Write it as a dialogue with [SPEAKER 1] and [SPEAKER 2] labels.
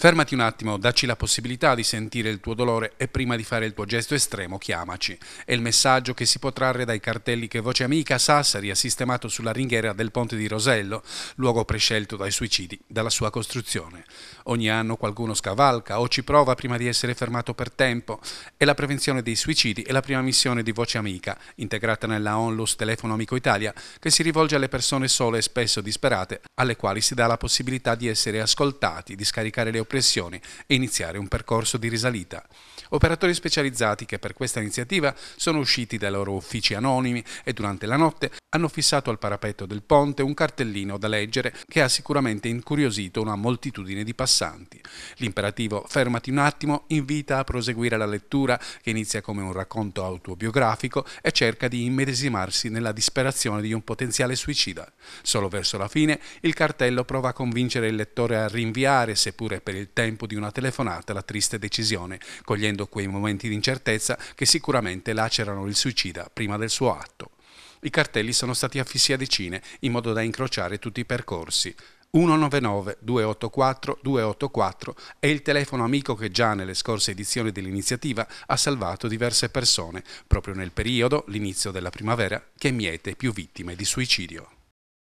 [SPEAKER 1] Fermati un attimo, dacci la possibilità di sentire il tuo dolore e prima di fare il tuo gesto estremo chiamaci. È il messaggio che si può trarre dai cartelli che Voce Amica Sassari ha sistemato sulla ringhiera del ponte di Rosello, luogo prescelto dai suicidi dalla sua costruzione. Ogni anno qualcuno scavalca o ci prova prima di essere fermato per tempo e la prevenzione dei suicidi è la prima missione di Voce Amica, integrata nella Onlus Telefono Amico Italia, che si rivolge alle persone sole e spesso disperate, alle quali si dà la possibilità di essere ascoltati, di scaricare le opportunità oppressioni e iniziare un percorso di risalita. Operatori specializzati che per questa iniziativa sono usciti dai loro uffici anonimi e durante la notte hanno fissato al parapetto del ponte un cartellino da leggere che ha sicuramente incuriosito una moltitudine di passanti. L'imperativo fermati un attimo invita a proseguire la lettura che inizia come un racconto autobiografico e cerca di immedesimarsi nella disperazione di un potenziale suicida. Solo verso la fine il cartello prova a convincere il lettore a rinviare, seppure per il tempo di una telefonata la triste decisione, cogliendo quei momenti di incertezza che sicuramente lacerano il suicida prima del suo atto. I cartelli sono stati affissi a decine in modo da incrociare tutti i percorsi. 199 284 284 è il telefono amico che già nelle scorse edizioni dell'iniziativa ha salvato diverse persone, proprio nel periodo, l'inizio della primavera, che miete più vittime di suicidio.